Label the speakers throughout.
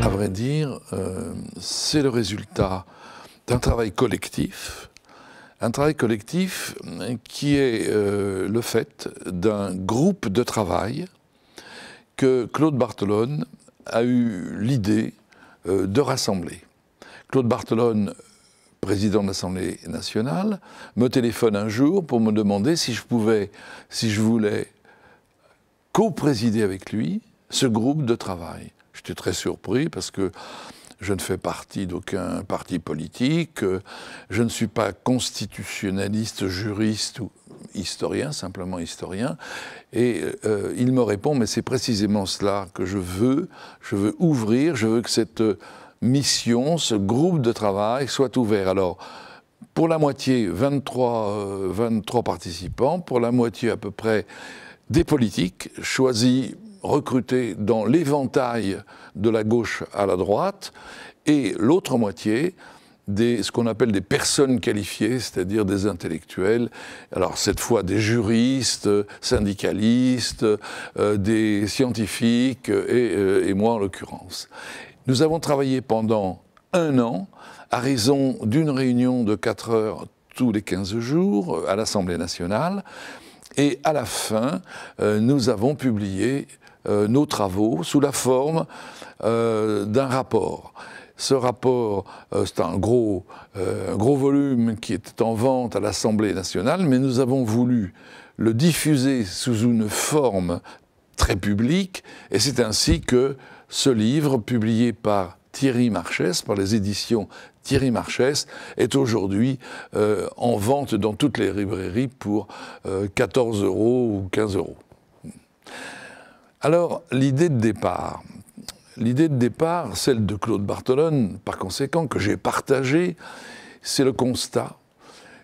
Speaker 1: À vrai dire, euh, c'est le résultat d'un travail collectif, un travail collectif qui est euh, le fait d'un groupe de travail que Claude Bartolone a eu l'idée euh, de rassembler. Claude Bartolone président de l'Assemblée nationale, me téléphone un jour pour me demander si je pouvais, si je voulais co-présider avec lui ce groupe de travail. J'étais très surpris parce que je ne fais partie d'aucun parti politique, je ne suis pas constitutionnaliste, juriste ou historien, simplement historien. Et euh, il me répond, mais c'est précisément cela que je veux, je veux ouvrir, je veux que cette mission, ce groupe de travail soit ouvert. Alors, pour la moitié, 23, euh, participants, pour la moitié à peu près des politiques choisis, recrutés dans l'éventail de la gauche à la droite, et l'autre moitié, des, ce qu'on appelle des personnes qualifiées, c'est-à-dire des intellectuels, alors cette fois des juristes, euh, syndicalistes, euh, des scientifiques et, et moi en l'occurrence. Nous avons travaillé pendant un an, à raison d'une réunion de 4 heures tous les 15 jours euh, à l'Assemblée nationale. Et à la fin, euh, nous avons publié euh, nos travaux sous la forme d'un rapport. Ce rapport, c'est un gros, un gros volume qui était en vente à l'Assemblée nationale, mais nous avons voulu le diffuser sous une forme très publique, et c'est ainsi que ce livre, publié par Thierry Marchès, par les éditions Thierry Marchès, est aujourd'hui euh, en vente dans toutes les librairies pour 14 euh, euros ou 15 euros. Alors, l'idée de départ. L'idée de départ, celle de Claude Bartolone, par conséquent, que j'ai partagée, c'est le constat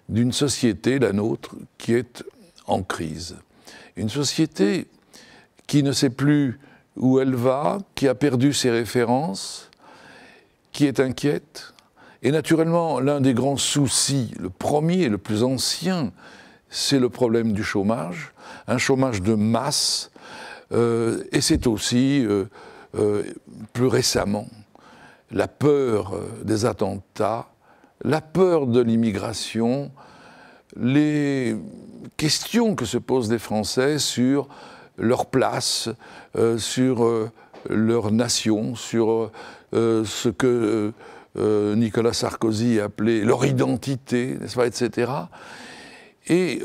Speaker 1: d'une société, la nôtre, qui est en crise. Une société qui ne sait plus où elle va, qui a perdu ses références, qui est inquiète. Et naturellement, l'un des grands soucis, le premier, et le plus ancien, c'est le problème du chômage, un chômage de masse, euh, et c'est aussi, euh, euh, plus récemment, la peur des attentats, la peur de l'immigration, les questions que se posent les Français sur leur place, euh, sur euh, leur nation, sur euh, ce que Nicolas Sarkozy appelait leur identité, n'est-ce pas, etc. Et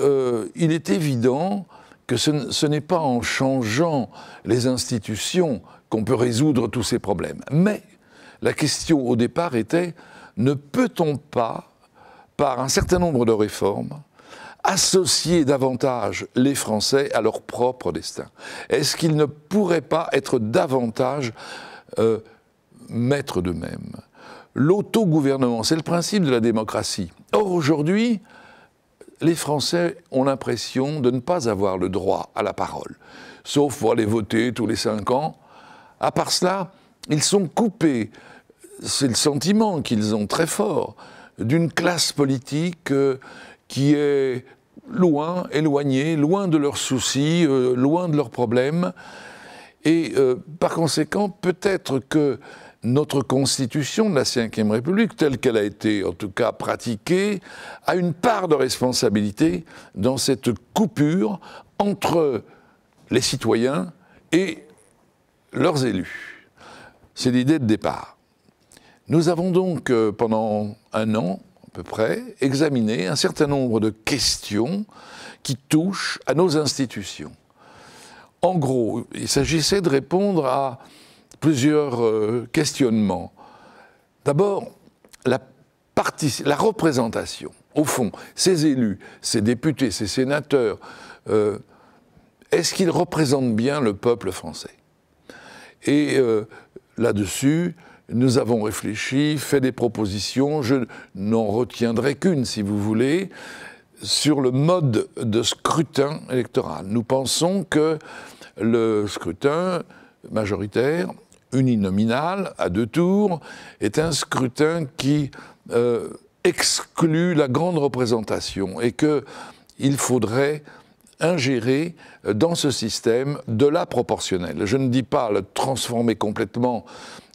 Speaker 1: il est évident que ce n'est pas en changeant les institutions qu'on peut résoudre tous ces problèmes. Mais la question au départ était, ne peut-on pas, par un certain nombre de réformes, associer davantage les Français à leur propre destin Est-ce qu'ils ne pourraient pas être davantage euh, maîtres d'eux-mêmes L'autogouvernement, c'est le principe de la démocratie. Or, aujourd'hui, les Français ont l'impression de ne pas avoir le droit à la parole, sauf pour aller voter tous les cinq ans. À part cela, ils sont coupés, c'est le sentiment qu'ils ont très fort, d'une classe politique euh, qui est loin, éloigné, loin de leurs soucis, euh, loin de leurs problèmes. Et euh, par conséquent, peut-être que notre constitution de la Ve République, telle qu'elle a été en tout cas pratiquée, a une part de responsabilité dans cette coupure entre les citoyens et leurs élus. C'est l'idée de départ. Nous avons donc, euh, pendant un an, peu près, examiner un certain nombre de questions qui touchent à nos institutions. En gros, il s'agissait de répondre à plusieurs euh, questionnements. D'abord, la, représentation. Au fond, ces élus, ces députés, ces sénateurs, euh, est-ce qu'ils représentent bien le peuple français Et euh, là-dessus, nous avons réfléchi, fait des propositions, je n'en retiendrai qu'une si vous voulez, sur le mode de scrutin électoral. Nous pensons que le scrutin majoritaire, uninominal, à deux tours, est un scrutin qui euh, exclut la grande représentation et qu'il faudrait ingérer dans ce système de la proportionnelle. Je ne dis pas le transformer complètement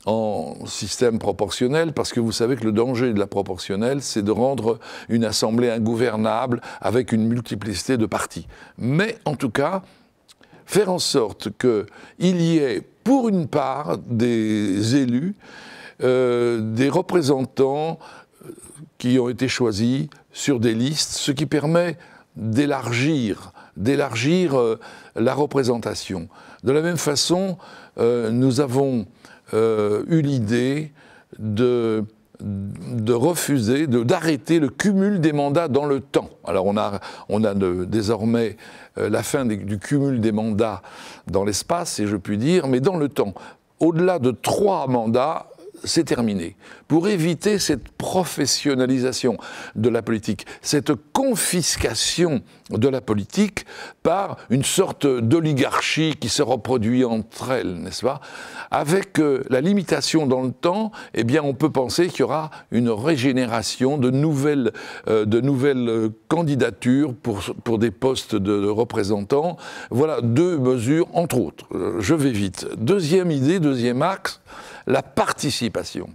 Speaker 1: en système proportionnel, parce que vous savez que le danger de la proportionnelle, c'est de rendre une assemblée ingouvernable avec une multiplicité de partis. Mais en tout cas, faire en sorte qu'il y ait, pour une part, des élus, euh, des représentants euh, qui ont été choisis sur des listes, ce qui permet d'élargir d'élargir euh, la représentation. De la même façon, nous avons euh, eu l'idée de de refuser, d'arrêter le cumul des mandats dans le temps. Alors on a, on a désormais euh, la fin du cumul des mandats dans l'espace, et je puis dire, mais dans le temps. Au-delà de trois mandats, c'est terminé. Pour éviter cette professionnalisation de la politique, cette confiscation de la politique par une sorte d'oligarchie qui se reproduit entre elles, n'est-ce pas Avec euh, la limitation dans le temps, eh bien, on peut penser qu'il y aura une régénération de nouvelles, euh, de nouvelles euh, candidatures pour, pour des postes de représentants. Voilà deux mesures, entre autres. Je vais vite. Deuxième idée, deuxième axe, la participation.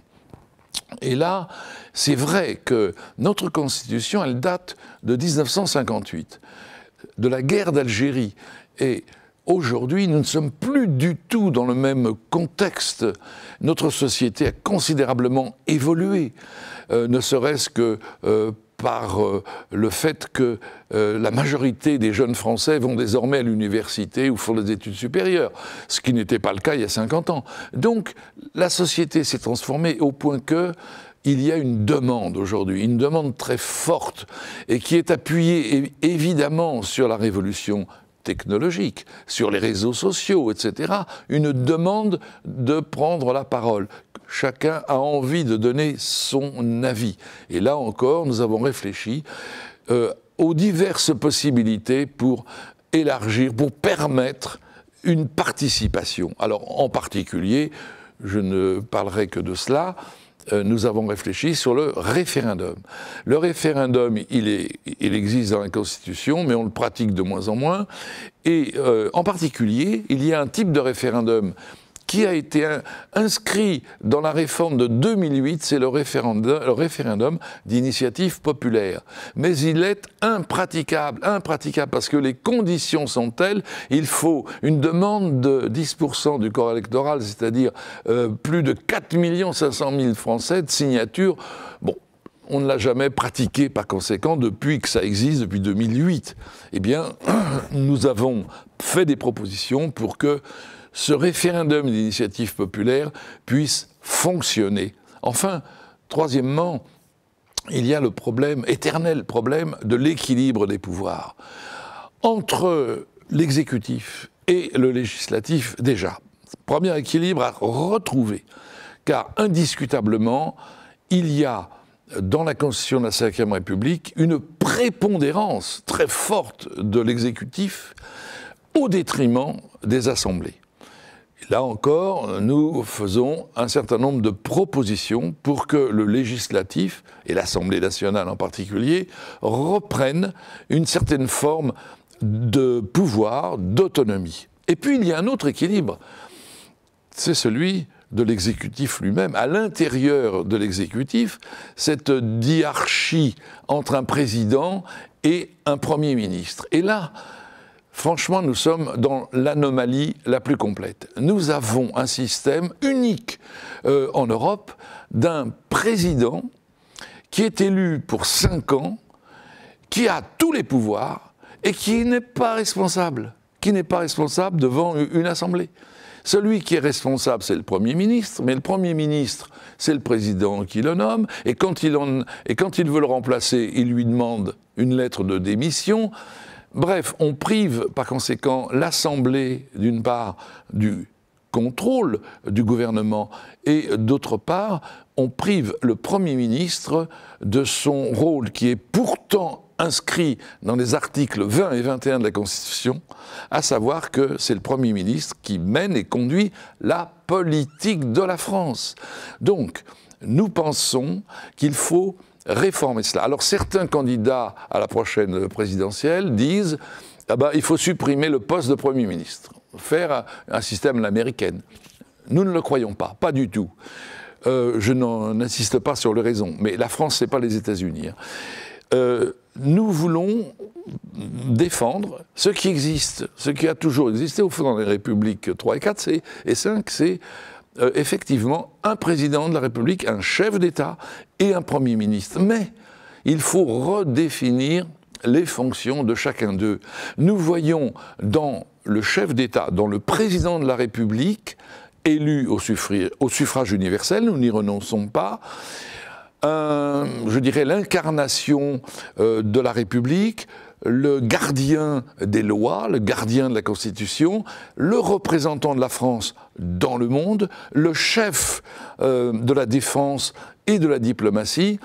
Speaker 1: Et là, c'est vrai que notre Constitution, elle date de 1958, de la guerre d'Algérie. Et aujourd'hui, nous ne sommes plus du tout dans le même contexte. Notre société a considérablement évolué, euh, ne serait-ce que euh, par euh, le fait que euh, la majorité des jeunes Français vont désormais à l'université ou font des études supérieures, ce qui n'était pas le cas il y a 50 ans. Donc la société s'est transformée au point que il y a une demande aujourd'hui, une demande très forte, et qui est appuyée évidemment sur la révolution technologiques, sur les réseaux sociaux, etc., une demande de prendre la parole. Chacun a envie de donner son avis. Et là encore, nous avons réfléchi euh, aux diverses possibilités pour élargir, pour permettre une participation. Alors en particulier, je ne parlerai que de cela, euh, nous avons réfléchi sur le référendum. Le référendum, il, existe dans la Constitution, mais on le pratique de moins en moins. Et euh, en particulier, il y a un type de référendum qui a été inscrit dans la réforme de 2008, c'est le référendum, d'initiative populaire. Mais il est impraticable, impraticable, parce que les conditions sont telles, il faut une demande de 10% du corps électoral, c'est-à-dire euh, plus de 4 500 000 Français de signature. Bon, on ne l'a jamais pratiqué par conséquent depuis que ça existe, depuis 2008. Eh bien, nous avons fait des propositions pour que ce référendum d'initiative populaire puisse fonctionner. Enfin, troisièmement, il y a le problème, éternel problème, de l'équilibre des pouvoirs. Entre l'exécutif et le législatif, déjà, premier équilibre à retrouver, car indiscutablement, il y a dans la Constitution de la Ve République une prépondérance très forte de l'exécutif au détriment des assemblées. Là encore, nous faisons un certain nombre de propositions pour que le législatif, et l'Assemblée nationale en particulier, reprennent une certaine forme de pouvoir, d'autonomie. Et puis il y a un autre équilibre, c'est celui de l'exécutif lui-même. À l'intérieur de l'exécutif, cette diarchie entre un président et un Premier ministre. Et là, franchement, nous sommes dans l'anomalie la plus complète. Nous avons un système unique euh, en Europe d'un président qui est élu pour cinq ans, qui a tous les pouvoirs et qui n'est pas responsable, qui n'est pas responsable devant une assemblée. Celui qui est responsable, c'est le Premier ministre, mais le Premier ministre, c'est le président qui le nomme, et quand il veut le remplacer, il lui demande une lettre de démission. Bref, on prive par conséquent l'Assemblée, d'une part, du contrôle du gouvernement et d'autre part, on prive le Premier ministre de son rôle qui est pourtant inscrit dans les articles 20 et 21 de la Constitution, à savoir que c'est le Premier ministre qui mène et conduit la politique de la France. Donc, nous pensons qu'il faut réformer cela. Alors certains candidats à la prochaine présidentielle disent ah ben, il faut supprimer le poste de Premier ministre, faire un système à l'américaine. Nous ne le croyons pas, pas du tout. Euh, je n'insiste pas sur les raisons, mais la France, ce pas les États-Unis. Hein. Euh, nous voulons défendre ce qui existe, ce qui a toujours existé au fond dans les républiques 3 et 4 et 5, c'est euh, effectivement un président de la République, un chef d'État et un Premier ministre. Mais il faut redéfinir les fonctions de chacun d'eux. Nous voyons dans le chef d'État, dans le président de la République, élu au, suffrage, universel, nous n'y renonçons pas, je dirais l'incarnation euh, de la République, le gardien des lois, le gardien de la Constitution, le représentant de la France dans le monde, le chef euh, de la défense et de la diplomatie,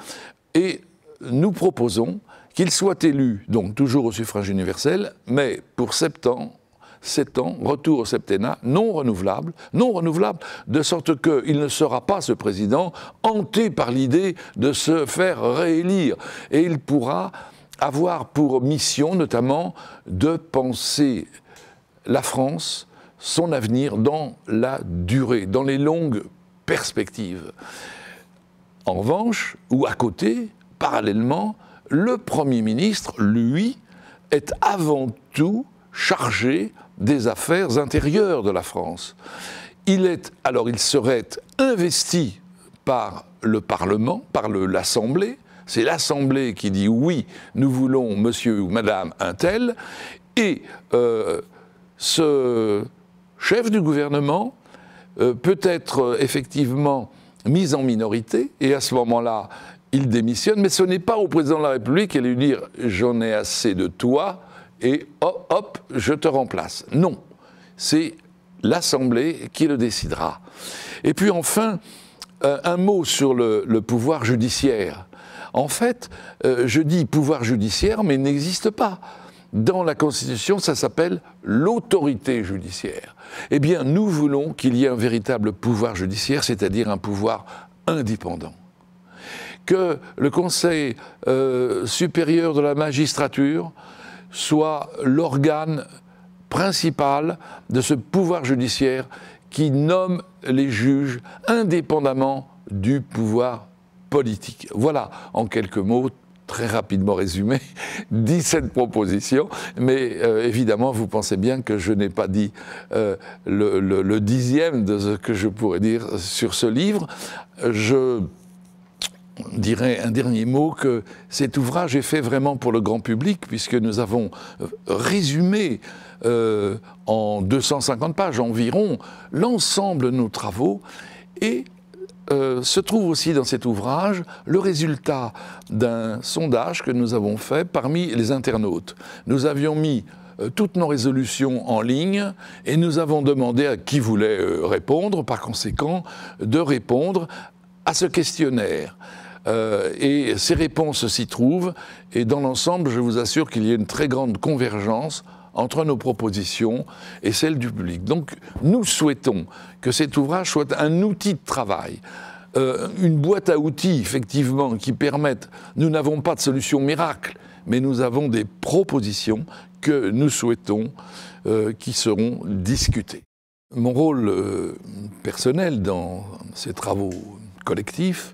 Speaker 1: et nous proposons qu'il soit élu, donc toujours au suffrage universel, mais pour sept ans, sept ans, retour au septennat, non renouvelable, non renouvelable, de sorte qu'il ne sera pas, ce président, hanté par l'idée de se faire réélire. Et il pourra avoir pour mission notamment de penser la France, son avenir dans la durée, dans les longues perspectives. En revanche, ou à côté, parallèlement, le Premier ministre, lui, est avant tout chargé des affaires intérieures de la France. Il est, alors il serait investi par le Parlement, par l'Assemblée, c'est l'Assemblée qui dit oui, nous voulons monsieur ou madame un tel, et euh, ce chef du gouvernement euh, peut être euh, effectivement mis en minorité, et à ce moment-là, il démissionne, mais ce n'est pas au président de la République et lui dire j'en ai assez de toi et hop, oh, hop, je te remplace. Non, c'est l'Assemblée qui le décidera. Et puis enfin, un mot sur le pouvoir judiciaire. En fait, euh, je dis pouvoir judiciaire, mais n'existe pas. Dans la Constitution, ça s'appelle l'autorité judiciaire. Eh bien, nous voulons qu'il y ait un véritable pouvoir judiciaire, c'est-à-dire un pouvoir indépendant que le Conseil euh, supérieur de la magistrature soit l'organe principal de ce pouvoir judiciaire qui nomme les juges indépendamment du pouvoir politique. Voilà, en quelques mots, très rapidement résumé, 17 propositions, mais euh, évidemment, vous pensez bien que je n'ai pas dit euh, le, dixième de ce que je pourrais dire sur ce livre. Je dirais un dernier mot que cet ouvrage est fait vraiment pour le grand public, puisque nous avons euh, résumé en 250 pages environ l'ensemble de nos travaux et euh, se trouve aussi dans cet ouvrage le résultat d'un sondage que nous avons fait parmi les internautes. Nous avions mis euh, toutes nos résolutions en ligne et nous avons demandé à qui voulait euh, répondre, par conséquent, de répondre à ce questionnaire. et ces réponses s'y trouvent. Et dans l'ensemble, je vous assure qu'il y a une très grande convergence entre nos propositions et celles du public. Donc nous souhaitons que cet ouvrage soit un outil de travail. Euh, une boîte à outils, effectivement, qui permette, nous n'avons pas de solution miracle, mais nous avons des propositions que nous souhaitons euh, qui seront discutées. Mon rôle euh, personnel dans ces travaux collectifs,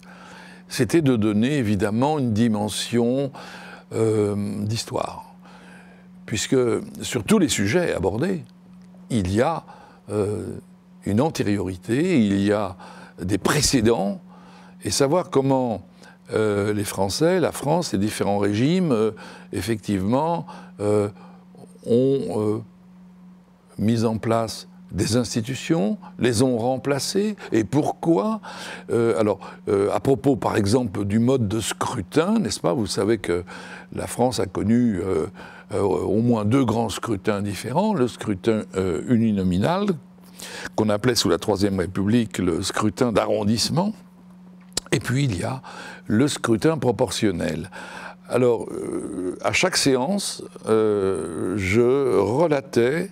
Speaker 1: c'était de donner évidemment une dimension d'histoire puisque sur tous les sujets abordés, il y a euh, une antériorité, il y a des précédents, et savoir comment euh, les Français, la France, les différents régimes, euh, effectivement, ont mis en place des institutions, les ont remplacées, et pourquoi Alors, à propos par exemple du mode de scrutin, n'est-ce pas Vous savez que la France a connu euh, au moins deux grands scrutins différents, le scrutin euh, uninominal, qu'on appelait sous la Troisième République le scrutin d'arrondissement, et puis il y a le scrutin proportionnel. Alors, euh, à chaque séance, je relatais,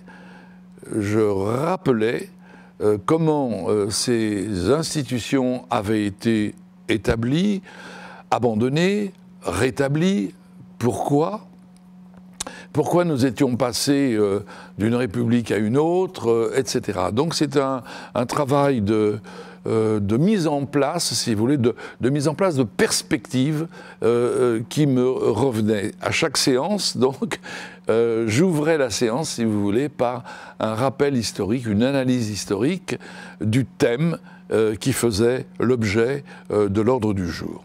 Speaker 1: je rappelais comment ces institutions avaient été établies, abandonnées, rétablies, pourquoi, pourquoi nous étions passés euh, d'une république à une autre, euh, etc. Donc c'est un, travail euh, de, mise en place, si vous voulez, de, mise en place de perspectives qui me revenaient. À chaque séance, donc, j'ouvrais la séance, si vous voulez, par un rappel historique, une analyse historique du thème qui faisait l'objet de l'ordre du jour.